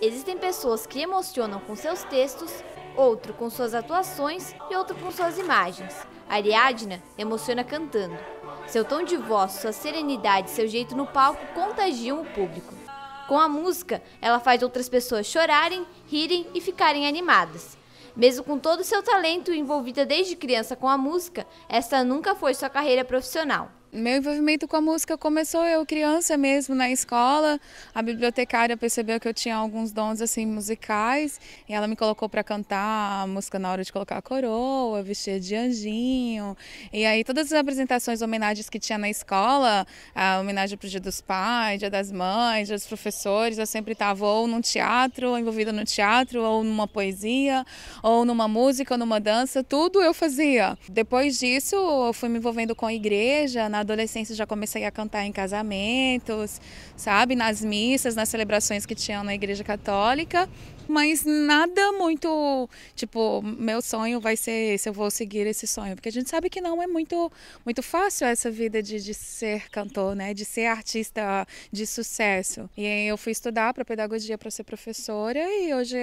Existem pessoas que emocionam com seus textos, outro com suas atuações e outro com suas imagens. Ariadna emociona cantando. Seu tom de voz, sua serenidade, seu jeito no palco contagiam o público. Com a música, ela faz outras pessoas chorarem, rirem e ficarem animadas. Mesmo com todo o seu talento envolvida desde criança com a música, essa nunca foi sua carreira profissional. Meu envolvimento com a música começou eu criança mesmo na escola. A bibliotecária percebeu que eu tinha alguns dons assim musicais e ela me colocou para cantar a música na hora de colocar a coroa, vestir de anjinho. E aí todas as apresentações, homenagens que tinha na escola, a homenagem pro Dia dos Pais, Dia das Mães, Dia dos Professores, eu sempre estava ou num teatro, envolvida no teatro, ou numa poesia, ou numa música, ou numa dança, tudo eu fazia. Depois disso, eu fui me envolvendo com a igreja, na na adolescência já comecei a cantar em casamentos, sabe? Nas missas, nas celebrações que tinham na igreja católica. Mas nada muito, tipo, meu sonho vai ser esse, eu vou seguir esse sonho. Porque a gente sabe que não é muito, muito fácil essa vida de, de ser cantor, né? De ser artista de sucesso. E eu fui estudar para pedagogia para ser professora e hoje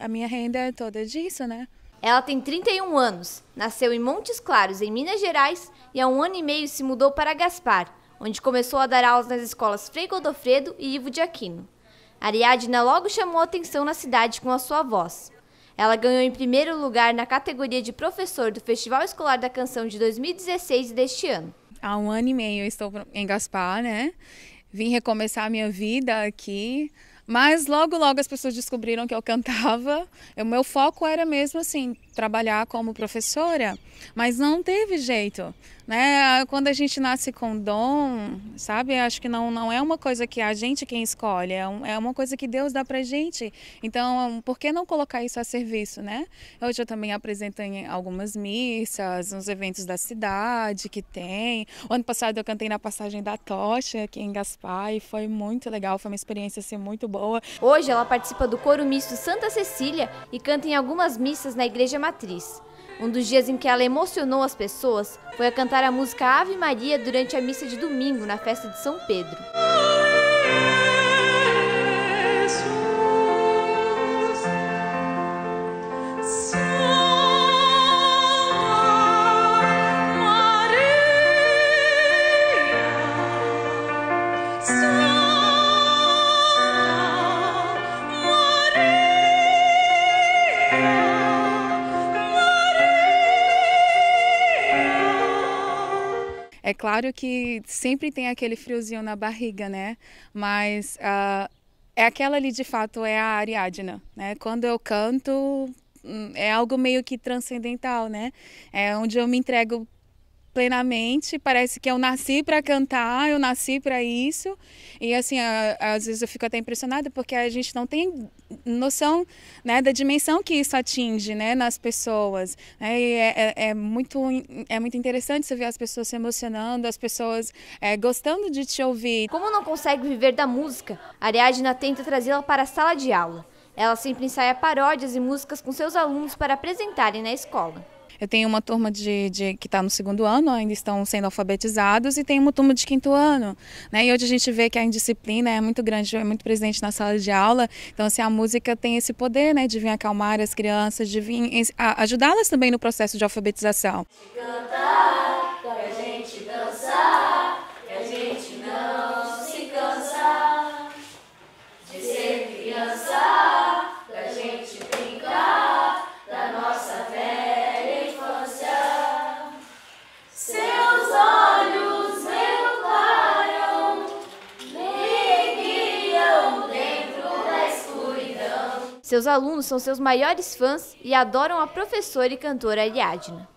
a minha renda é toda disso, né? Ela tem 31 anos, nasceu em Montes Claros, em Minas Gerais, e há um ano e meio se mudou para Gaspar, onde começou a dar aulas nas escolas Frei Godofredo e Ivo de Aquino. Ariadna logo chamou atenção na cidade com a sua voz. Ela ganhou em primeiro lugar na categoria de professor do Festival Escolar da Canção de 2016 e deste ano. Há um ano e meio eu estou em Gaspar, né? Vim recomeçar a minha vida aqui. Mas logo, logo as pessoas descobriram que eu cantava. O meu foco era mesmo assim, trabalhar como professora, mas não teve jeito né? Quando a gente nasce com dom, sabe? Acho que não, não é uma coisa que a gente quem escolhe, é, um, é uma coisa que Deus dá pra gente. Então, por que não colocar isso a serviço, né? Hoje eu também apresento em algumas missas, nos eventos da cidade que tem. O ano passado eu cantei na passagem da Tocha aqui em Gaspar e foi muito legal, foi uma experiência assim, muito boa. Hoje ela participa do coro misto Santa Cecília e canta em algumas missas na Igreja Matriz. Um dos dias em que ela emocionou as pessoas foi a cantar a música Ave Maria durante a missa de domingo na festa de São Pedro. claro que sempre tem aquele friozinho na barriga, né? Mas uh, é aquela ali de fato é a Ariadna, né? Quando eu canto hum, é algo meio que transcendental, né? É onde eu me entrego plenamente. Parece que eu nasci para cantar, eu nasci para isso. E assim, a, às vezes eu fico até impressionada porque a gente não tem noção né, da dimensão que isso atinge né, nas pessoas. Né? É, é, é, muito, é muito interessante você ver as pessoas se emocionando, as pessoas é, gostando de te ouvir. Como não consegue viver da música, Ariadna tenta trazê-la para a sala de aula. Ela sempre ensaia paródias e músicas com seus alunos para apresentarem na escola. Eu tenho uma turma de, de que está no segundo ano, ainda estão sendo alfabetizados, e tem uma turma de quinto ano. Né? E hoje a gente vê que a indisciplina é muito grande, é muito presente na sala de aula. Então, assim, a música tem esse poder né, de vir acalmar as crianças, de vir ajudá-las também no processo de alfabetização. Cantar. Seus alunos são seus maiores fãs e adoram a professora e cantora Ariadna.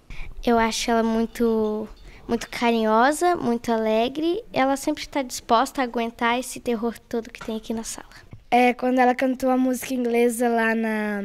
Eu acho ela muito, muito carinhosa, muito alegre. Ela sempre está disposta a aguentar esse terror todo que tem aqui na sala. É, quando ela cantou a música inglesa lá, na,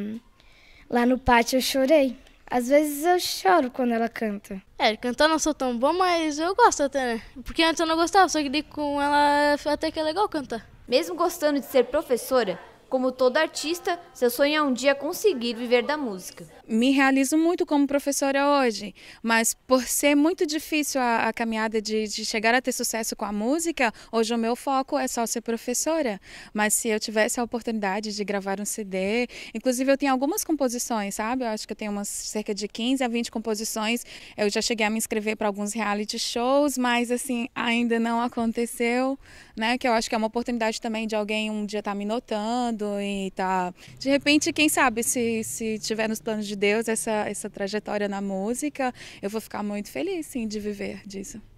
lá no pátio, eu chorei. Às vezes eu choro quando ela canta. É, cantar não sou tão bom, mas eu gosto até, né? Porque antes eu não gostava, só que daí com ela até que é legal cantar. Mesmo gostando de ser professora, como todo artista, seu sonho é um dia conseguir viver da música me realizo muito como professora hoje, mas por ser muito difícil a, a caminhada de, de, chegar a ter sucesso com a música, hoje o meu foco é só ser professora. Mas se eu tivesse a oportunidade de gravar um CD, inclusive eu tenho algumas composições, sabe? Eu acho que eu tenho umas cerca de 15 a 20 composições. Eu já cheguei a me inscrever para alguns reality shows, mas assim, ainda não aconteceu, né? Que eu acho que é uma oportunidade também de alguém um dia estar tá me notando e tá. De repente, quem sabe se, se tiver nos planos de de Deus essa, essa trajetória na música, eu vou ficar muito feliz, sim, de viver disso.